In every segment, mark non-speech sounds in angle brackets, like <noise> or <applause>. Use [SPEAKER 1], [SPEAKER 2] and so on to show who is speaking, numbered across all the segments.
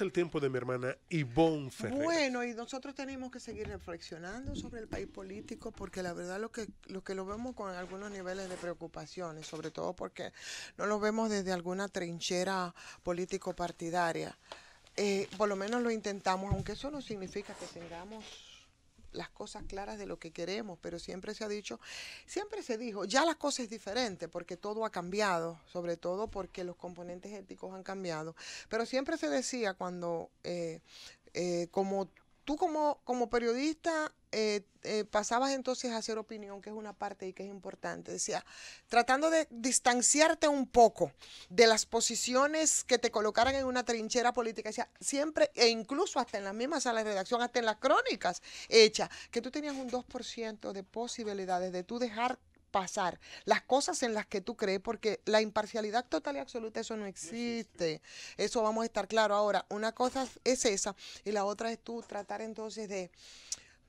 [SPEAKER 1] el tiempo de mi hermana Ivonne Ferrer. Bueno, y nosotros tenemos que seguir reflexionando sobre el país político porque la verdad lo que lo, que lo vemos con algunos niveles de preocupaciones, sobre todo porque no lo vemos desde alguna trinchera político-partidaria. Eh, por lo menos lo intentamos, aunque eso no significa que tengamos las cosas claras de lo que queremos, pero siempre se ha dicho, siempre se dijo, ya las cosas es diferente porque todo ha cambiado, sobre todo porque los componentes éticos han cambiado, pero siempre se decía cuando, eh, eh, como tú como, como periodista eh, eh, pasabas entonces a hacer opinión, que es una parte y que es importante. Decía, tratando de distanciarte un poco de las posiciones que te colocaran en una trinchera política, decía, siempre, e incluso hasta en las mismas salas de redacción, hasta en las crónicas hechas, que tú tenías un 2% de posibilidades de tú dejar pasar las cosas en las que tú crees, porque la imparcialidad total y absoluta, eso no existe. Eso vamos a estar claro. Ahora, una cosa es esa y la otra es tú tratar entonces de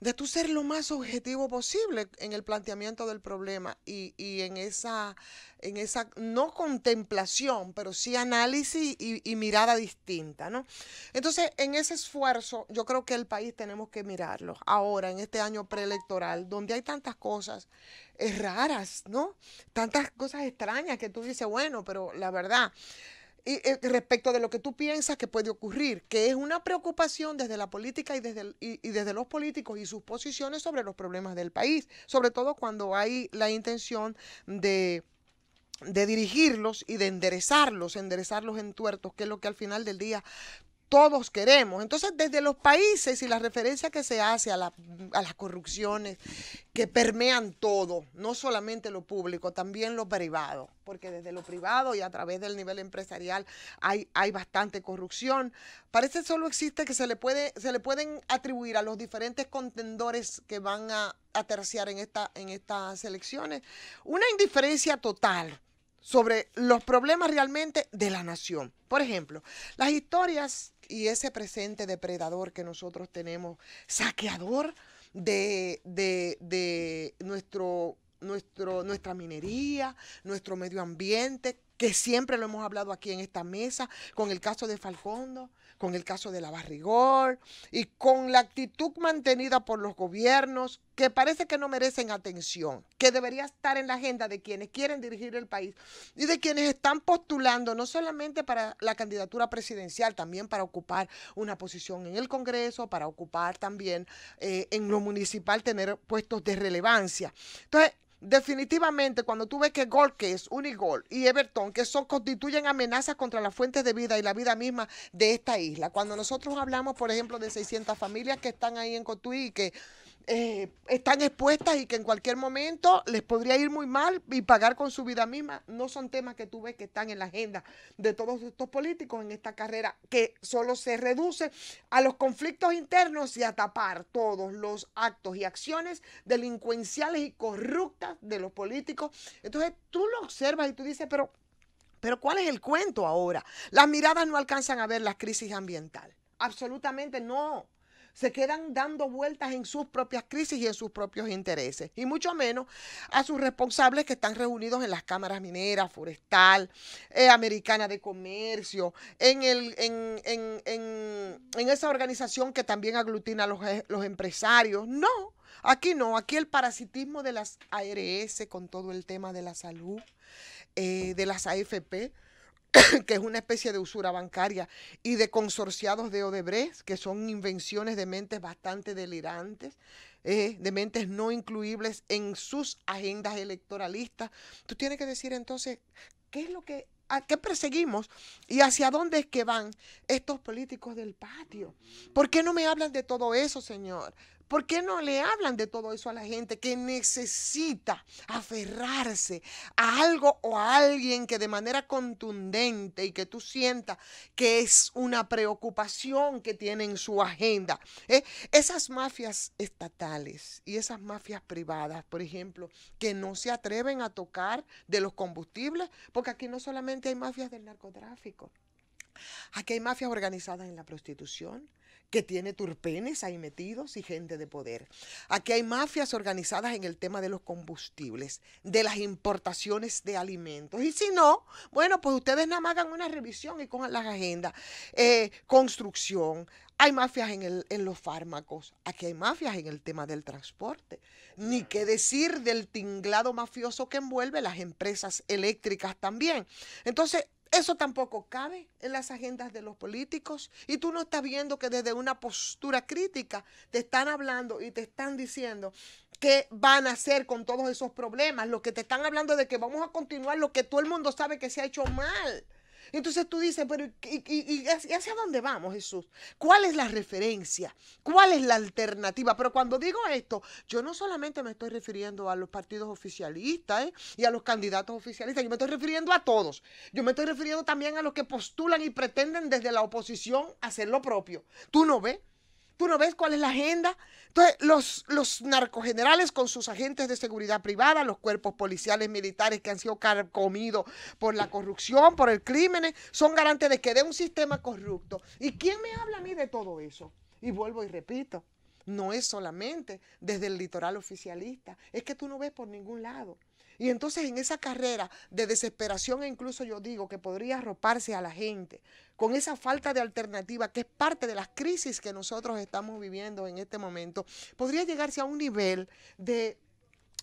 [SPEAKER 1] de tú ser lo más objetivo posible en el planteamiento del problema y, en, esa, en esa, no contemplación, pero sí análisis y, mirada distinta, ¿no? Entonces, en ese esfuerzo, yo creo que el país tenemos que mirarlo ahora, en este año preelectoral, donde hay tantas cosas eh, raras, ¿no? Tantas cosas extrañas que tú dices, bueno, pero la verdad y, eh, respecto de lo que tú piensas que puede ocurrir, que es una preocupación desde la política y desde, desde los políticos y sus posiciones sobre los problemas del país, sobre todo cuando hay la intención de de dirigirlos y de enderezarlos, enderezarlos en tuertos, que es lo que al final del día todos queremos. Entonces, desde los países y la referencia que se hace a, las corrupciones que permean todo, no solamente lo público, también lo privado, porque desde lo privado y a través del nivel empresarial hay, bastante corrupción. Parece solo existe que se le, puede, se le pueden atribuir a los diferentes contendores que van a, terciar en, en estas elecciones una indiferencia total sobre los problemas realmente de la nación. Por ejemplo, las historias y ese presente depredador que nosotros tenemos, saqueador de, de, de nuestro, nuestro, nuestra minería, nuestro medio ambiente, que siempre lo hemos hablado aquí en esta mesa, con el caso de Falcondo, con el caso de la Barrigor y con la actitud mantenida por los gobiernos que parece que no merecen atención, que debería estar en la agenda de quienes quieren dirigir el país y de quienes están postulando no solamente para la candidatura presidencial, también para ocupar una posición en el Congreso, para ocupar también eh, en lo municipal, tener puestos de relevancia. Entonces, Definitivamente, cuando tú ves que Gol, que es Unigol y Everton, que son, constituyen amenazas contra las fuentes de vida y la vida misma de esta isla. Cuando nosotros hablamos, por ejemplo, de 600 familias que están ahí en Cotuí y que eh, están expuestas y que en cualquier momento les podría ir muy mal y pagar con su vida misma, no son temas que tú ves que están en la agenda de todos estos políticos en esta carrera, que solo se reduce a los conflictos internos y a tapar todos los actos y acciones delincuenciales y corruptas de los políticos. Entonces tú lo observas y tú dices, pero, pero ¿cuál es el cuento ahora? Las miradas no alcanzan a ver la crisis ambiental. Absolutamente no se quedan dando vueltas en sus propias crisis y en sus propios intereses, y mucho menos a sus responsables que están reunidos en las cámaras mineras, forestal, eh, americana de comercio, en, el, en, en, en, esa organización que también aglutina a los, eh, empresarios. No, aquí no, aquí el parasitismo de las ARS con todo el tema de la salud, eh, de las AFP <coughs> que es una especie de usura bancaria, y de consorciados de Odebrecht, que son invenciones de mentes bastante delirantes, eh, de mentes no incluibles en sus agendas electoralistas. Tú tienes que decir entonces, ¿qué es lo que a qué perseguimos y hacia dónde es que van estos políticos del patio. ¿Por qué no me hablan de todo eso, Señor? ¿Por qué no le hablan de todo eso a la gente que necesita aferrarse a algo o a alguien que de manera contundente y que tú sientas que es una preocupación que tiene en su agenda? ¿eh? Esas mafias estatales y esas mafias privadas, por ejemplo, que no se atreven a tocar de los combustibles, porque aquí no solamente hay mafias del narcotráfico. Aquí hay mafias organizadas en la prostitución, que tiene turpenes ahí metidos y gente de poder. Aquí hay mafias organizadas en el tema de los combustibles, de las importaciones de alimentos. Y si no, bueno, pues ustedes nada más hagan una revisión y con las agendas. Eh, construcción, hay mafias en, el, en, los fármacos, aquí hay mafias en el tema del transporte. Ni qué decir del tinglado mafioso que envuelve las empresas eléctricas también. Entonces, eso tampoco cabe en las agendas de los políticos. Y tú no estás viendo que desde una postura crítica te están hablando y te están diciendo qué van a hacer con todos esos problemas. Lo que te están hablando de que vamos a continuar lo que todo el mundo sabe que se ha hecho mal. Entonces tú dices, pero ¿y, hacia dónde vamos, Jesús? ¿Cuál es la referencia? ¿Cuál es la alternativa? Pero cuando digo esto, yo no solamente me estoy refiriendo a los partidos oficialistas ¿eh? y a los candidatos oficialistas, yo me estoy refiriendo a todos. Yo me estoy refiriendo también a los que postulan y pretenden desde la oposición hacer lo propio. ¿Tú no ves? ¿Tú no ves cuál es la agenda? Entonces, los, narcogenerales con sus agentes de seguridad privada, los cuerpos policiales militares que han sido carcomidos por la corrupción, por el crimen, son garantes de que dé un sistema corrupto. ¿Y quién me habla a mí de todo eso? Y vuelvo y repito, no es solamente desde el litoral oficialista, es que tú no ves por ningún lado. Y entonces en esa carrera de desesperación, e incluso yo digo que podría arroparse a la gente con esa falta de alternativa que es parte de las crisis que nosotros estamos viviendo en este momento, podría llegarse a un nivel de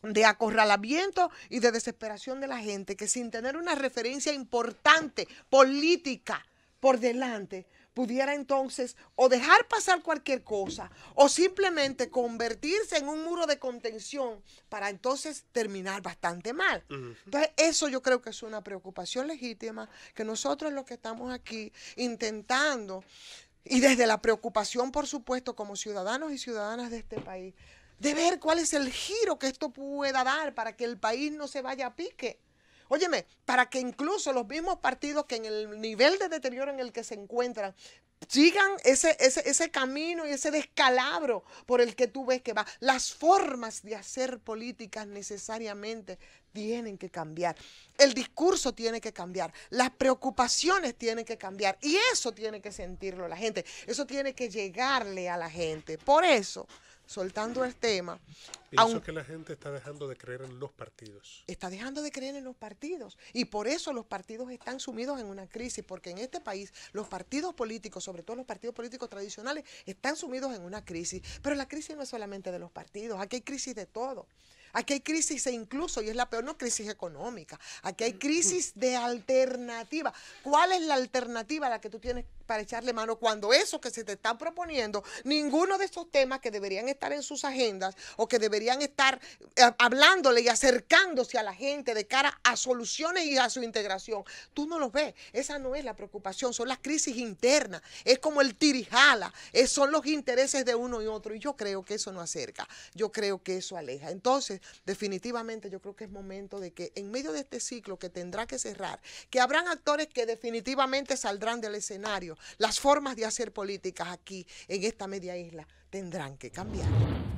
[SPEAKER 1] de acorralamiento y de desesperación de la gente que sin tener una referencia importante política por delante, pudiera entonces o dejar pasar cualquier cosa o simplemente convertirse en un muro de contención para entonces terminar bastante mal. Entonces, eso yo creo que es una preocupación legítima que nosotros los que estamos aquí intentando y desde la preocupación, por supuesto, como ciudadanos y ciudadanas de este país, de ver cuál es el giro que esto pueda dar para que el país no se vaya a pique. Óyeme, para que incluso los mismos partidos que en el nivel de deterioro en el que se encuentran sigan ese, ese, camino y ese descalabro por el que tú ves que va. Las formas de hacer políticas necesariamente tienen que cambiar. El discurso tiene que cambiar. Las preocupaciones tienen que cambiar. Y eso tiene que sentirlo la gente. Eso tiene que llegarle a la gente. Por eso soltando el tema. Pienso es que la gente está dejando de creer en los partidos. Está dejando de creer en los partidos. Y por eso los partidos están sumidos en una crisis, porque en este país los partidos políticos, sobre todo los partidos políticos tradicionales, están sumidos en una crisis. Pero la crisis no es solamente de los partidos, aquí hay crisis de todo. Aquí hay crisis e incluso, y es la peor, no crisis económica, aquí hay mm. crisis de alternativa. ¿Cuál es la alternativa a la que tú tienes para echarle mano cuando eso que se te están proponiendo, ninguno de esos temas que deberían estar en sus agendas o que deberían estar eh, hablándole y acercándose a la gente de cara a soluciones y a su integración, tú no los ves. Esa no es la preocupación, son las crisis internas, es como el tirijala, son los intereses de uno y otro y yo creo que eso no acerca, yo creo que eso aleja. Entonces, definitivamente yo creo que es momento de que en medio de este ciclo que tendrá que cerrar, que habrán actores que definitivamente saldrán del escenario, las formas de hacer políticas aquí en esta media isla tendrán que cambiar.